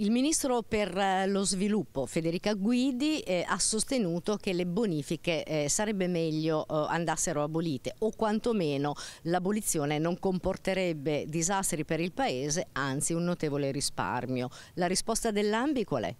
il Ministro per eh, lo Sviluppo Federica Guidi eh, ha sostenuto che le bonifiche eh, sarebbe meglio eh, andassero abolite o quantomeno l'abolizione non comporterebbe disastri per il Paese, anzi un notevole risparmio. La risposta dell'Ambi qual è?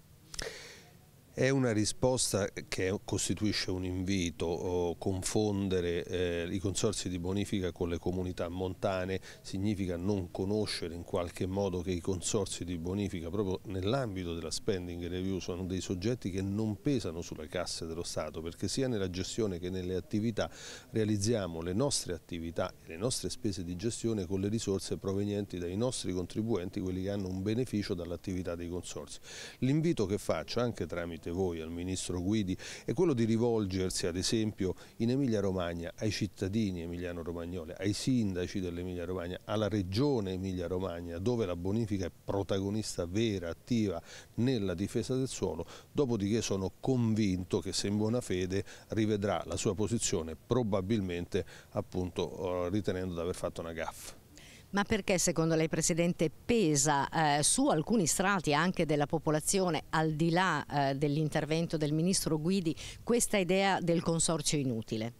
È una risposta che costituisce un invito, confondere eh, i consorsi di bonifica con le comunità montane significa non conoscere in qualche modo che i consorsi di bonifica proprio nell'ambito della spending review sono dei soggetti che non pesano sulle casse dello Stato perché sia nella gestione che nelle attività realizziamo le nostre attività e le nostre spese di gestione con le risorse provenienti dai nostri contribuenti, quelli che hanno un beneficio dall'attività dei consorsi. L'invito che faccio anche tramite dite voi al Ministro Guidi, è quello di rivolgersi ad esempio in Emilia-Romagna ai cittadini emiliano-romagnoli, ai sindaci dell'Emilia-Romagna, alla regione Emilia-Romagna dove la bonifica è protagonista vera, attiva nella difesa del suolo, dopodiché sono convinto che se in buona fede rivedrà la sua posizione probabilmente appunto eh, ritenendo di aver fatto una gaffa. Ma perché secondo lei Presidente pesa eh, su alcuni strati anche della popolazione, al di là eh, dell'intervento del Ministro Guidi, questa idea del consorzio inutile?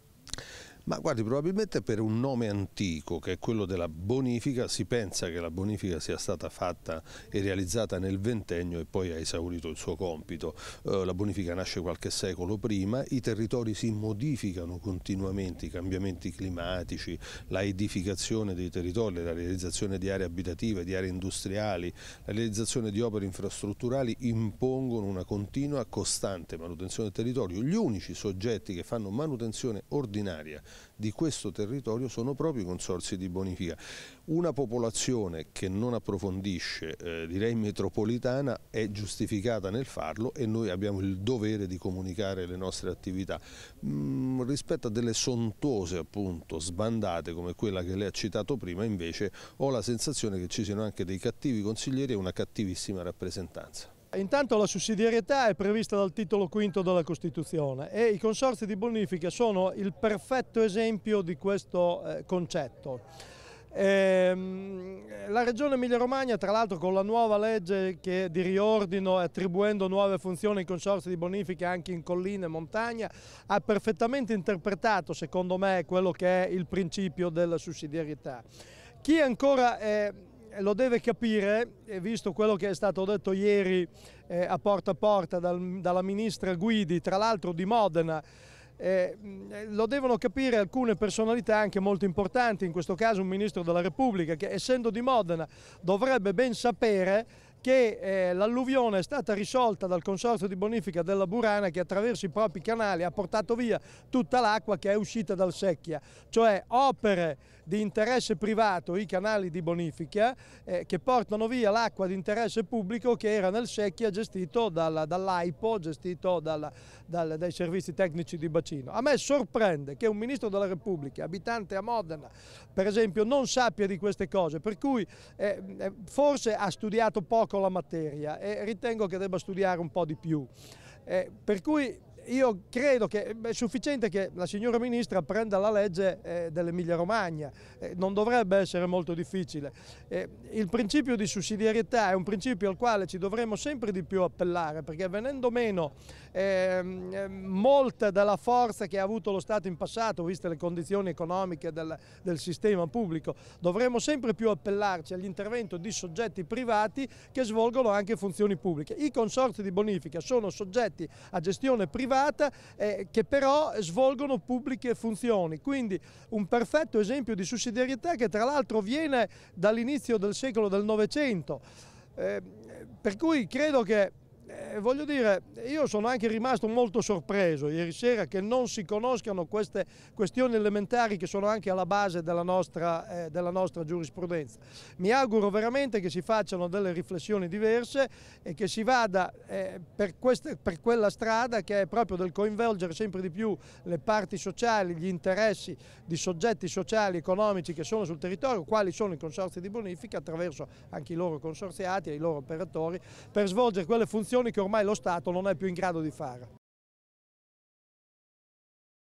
Ma guardi, probabilmente per un nome antico che è quello della bonifica, si pensa che la bonifica sia stata fatta e realizzata nel ventennio e poi ha esaurito il suo compito. Eh, la bonifica nasce qualche secolo prima, i territori si modificano continuamente, i cambiamenti climatici, la edificazione dei territori, la realizzazione di aree abitative, di aree industriali, la realizzazione di opere infrastrutturali impongono una continua, costante manutenzione del territorio. Gli unici soggetti che fanno manutenzione ordinaria di questo territorio sono proprio i consorsi di bonifica. Una popolazione che non approfondisce, eh, direi metropolitana, è giustificata nel farlo e noi abbiamo il dovere di comunicare le nostre attività. Mm, rispetto a delle sontuose appunto sbandate come quella che lei ha citato prima, invece ho la sensazione che ci siano anche dei cattivi consiglieri e una cattivissima rappresentanza. Intanto la sussidiarietà è prevista dal titolo quinto della Costituzione e i consorzi di bonifica sono il perfetto esempio di questo eh, concetto. Ehm, la Regione Emilia-Romagna, tra l'altro con la nuova legge che di riordino e attribuendo nuove funzioni ai consorzi di bonifica anche in colline e montagna, ha perfettamente interpretato, secondo me, quello che è il principio della sussidiarietà. Chi ancora è eh, lo deve capire, eh, visto quello che è stato detto ieri eh, a porta a porta dal, dalla ministra Guidi, tra l'altro di Modena, eh, lo devono capire alcune personalità anche molto importanti, in questo caso un ministro della Repubblica che essendo di Modena dovrebbe ben sapere che eh, l'alluvione è stata risolta dal Consorzio di Bonifica della Burana che attraverso i propri canali ha portato via tutta l'acqua che è uscita dal Secchia, cioè opere di interesse privato, i canali di bonifica, eh, che portano via l'acqua di interesse pubblico che era nel Secchia gestito dalla, dall'AIPO, gestito dalla, dal, dai servizi tecnici di bacino. A me sorprende che un Ministro della Repubblica, abitante a Modena, per esempio, non sappia di queste cose, per cui eh, eh forse ha studiato poco con la materia e ritengo che debba studiare un po' di più. Eh, per cui io credo che è sufficiente che la signora Ministra prenda la legge eh, dell'Emilia Romagna, eh, non dovrebbe essere molto difficile. Eh, il principio di sussidiarietà è un principio al quale ci dovremmo sempre di più appellare perché venendo meno ehm, ehm, molta della forza che ha avuto lo Stato in passato, viste le condizioni economiche del, del sistema pubblico, dovremmo sempre più appellarci all'intervento di soggetti privati che svolgono anche funzioni pubbliche. I consorzi di bonifica sono soggetti a gestione privata privata eh, che però svolgono pubbliche funzioni. Quindi un perfetto esempio di sussidiarietà che tra l'altro viene dall'inizio del secolo del Novecento. Eh, per cui credo che eh, voglio dire, io sono anche rimasto molto sorpreso ieri sera che non si conoscano queste questioni elementari che sono anche alla base della nostra, eh, della nostra giurisprudenza. Mi auguro veramente che si facciano delle riflessioni diverse e che si vada eh, per, queste, per quella strada che è proprio del coinvolgere sempre di più le parti sociali, gli interessi di soggetti sociali, economici che sono sul territorio, quali sono i consorzi di bonifica attraverso anche i loro consorziati e i loro operatori per svolgere quelle funzioni che ormai lo Stato non è più in grado di fare.